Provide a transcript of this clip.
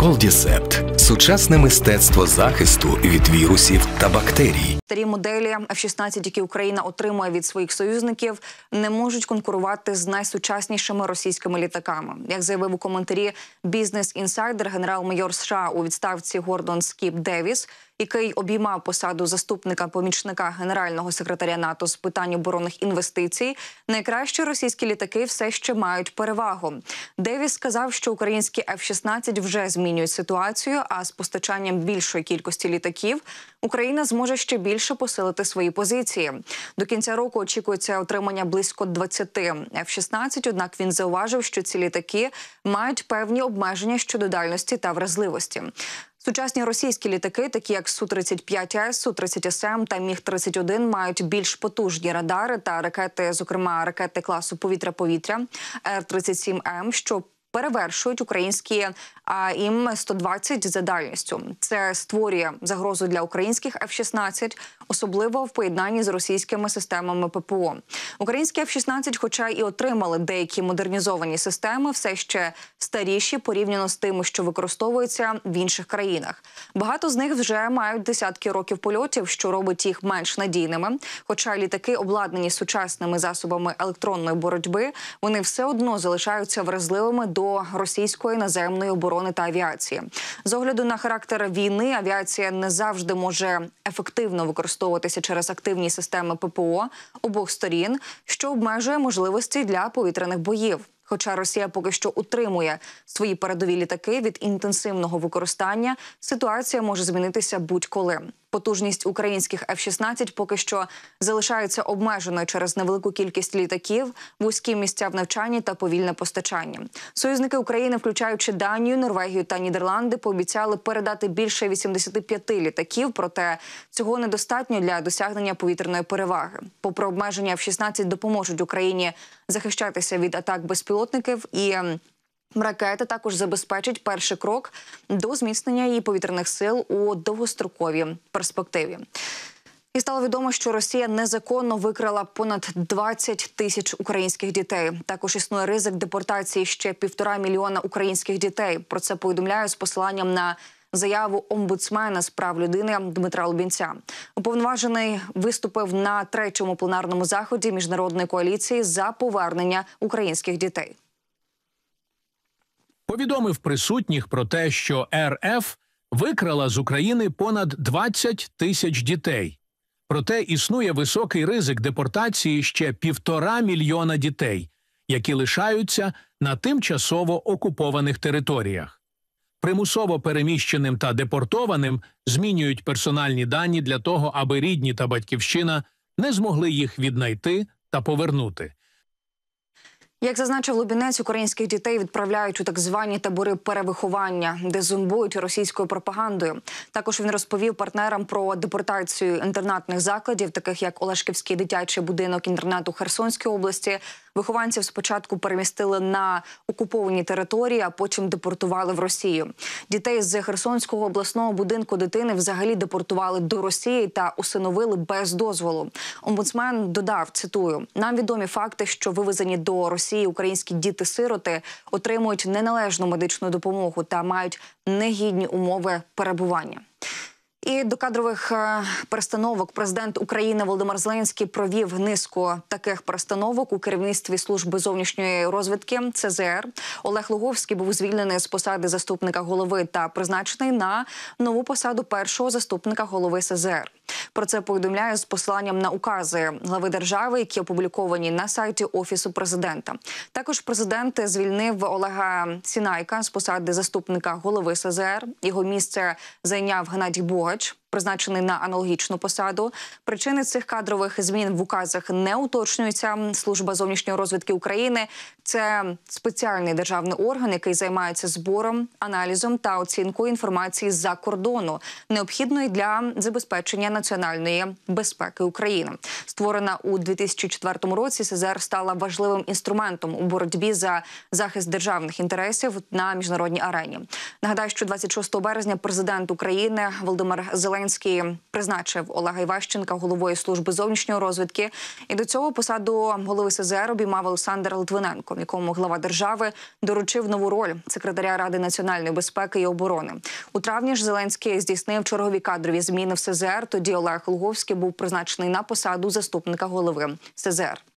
Колдісепт сучасне мистецтво захисту від вірусів та бактерій. Старі моделі F-16, які Україна отримує від своїх союзників, не можуть конкурувати з найсучаснішими російськими літаками. Як заявив у коментарі бізнес інсайдер, генерал-майор США у відставці Гордон Скіп Девіс який обіймав посаду заступника помічника генерального секретаря НАТО з питань оборонних інвестицій, найкращі російські літаки все ще мають перевагу. Девіс сказав, що українські F-16 вже змінюють ситуацію. А з постачанням більшої кількості літаків Україна зможе ще більше посилити свої позиції. До кінця року очікується отримання близько 20 F-16, Однак він зауважив, що ці літаки мають певні обмеження щодо дальності та вразливості. Сучасні російські літаки, такі як су 35 с су 30 см та міг 31 мають більш потужні радари та ракети, зокрема ракети класу повітря-повітря Р 37 м що перевершують українські ім 120 за дальністю. Це створює загрозу для українських F-16, особливо в поєднанні з російськими системами ППО. Українські F-16, хоча і отримали деякі модернізовані системи, все ще старіші порівняно з тими, що використовуються в інших країнах. Багато з них вже мають десятки років польотів, що робить їх менш надійними. Хоча літаки обладнані сучасними засобами електронної боротьби, вони все одно залишаються вразливими до до російської наземної оборони та авіації. З огляду на характер війни авіація не завжди може ефективно використовуватися через активні системи ППО обох сторін, що обмежує можливості для повітряних боїв. Хоча Росія поки що утримує свої передові літаки від інтенсивного використання, ситуація може змінитися будь-коли. Потужність українських F-16 поки що залишається обмеженою через невелику кількість літаків, вузькі місця в навчанні та повільне постачання. Союзники України, включаючи Данію, Норвегію та Нідерланди, пообіцяли передати більше 85 літаків, проте цього недостатньо для досягнення повітряної переваги. Попри обмеження F-16 допоможуть Україні захищатися від атак безпілотних безпілотників і ем, ракети також забезпечить перший крок до зміцнення її повітряних сил у довгостроковій перспективі. І стало відомо, що Росія незаконно викрала понад 20 тисяч українських дітей. Також існує ризик депортації ще півтора мільйона українських дітей. Про це повідомляю з посиланням на заяву омбудсмена з прав людини Дмитра Лубінця. Уповноважений виступив на третьому пленарному заході міжнародної коаліції за повернення українських дітей. Повідомив присутніх про те, що РФ викрала з України понад 20 тисяч дітей. Проте існує високий ризик депортації ще півтора мільйона дітей, які лишаються на тимчасово окупованих територіях примусово переміщеним та депортованим змінюють персональні дані для того, аби рідні та батьківщина не змогли їх віднайти та повернути. Як зазначив Лубінець, українських дітей відправляють у так звані табори перевиховання, де зумбують російською пропагандою. Також він розповів партнерам про депортацію інтернатних закладів, таких як Олешківський дитячий будинок інтернату Херсонській області, Вихованців спочатку перемістили на окуповані території, а потім депортували в Росію. Дітей з Херсонського обласного будинку дитини взагалі депортували до Росії та усиновили без дозволу. Омбудсмен додав: цитую: нам відомі факти, що вивезені до Росії українські діти-сироти отримують неналежну медичну допомогу та мають негідні умови перебування. І до кадрових е, перестановок президент України Володимир Зеленський провів низку таких перестановок у керівництві служби зовнішньої розвідки ЦЗР. Олег Луговський був звільнений з посади заступника голови та призначений на нову посаду першого заступника голови СЗР. Про це повідомляю з посланням на укази глави держави, які опубліковані на сайті офісу президента. Також президент звільнив Олега Сінайка з посади заступника голови СЗР. Його місце зайняв Геннадій Богач. much. призначений на аналогічну посаду. Причини цих кадрових змін в указах не уточнюються. Служба зовнішньої розвідки України це спеціальний державний орган, який займається збором, аналізом та оцінкою інформації за кордону, необхідної для забезпечення національної безпеки України. Створена у 2004 році СЗР стала важливим інструментом у боротьбі за захист державних інтересів на міжнародній арені. Нагадаю, що 26 березня президент України Володимир Зеленський Зеленський призначив Олега Іващенка головою служби зовнішньої розвідки. І до цього посаду голови СЗР обіймав Олександр Литвиненко, якому глава держави доручив нову роль секретаря ради національної безпеки і оборони. У травні ж Зеленський здійснив чергові кадрові зміни в СЗР. Тоді Олег Луговський був призначений на посаду заступника голови СЗР.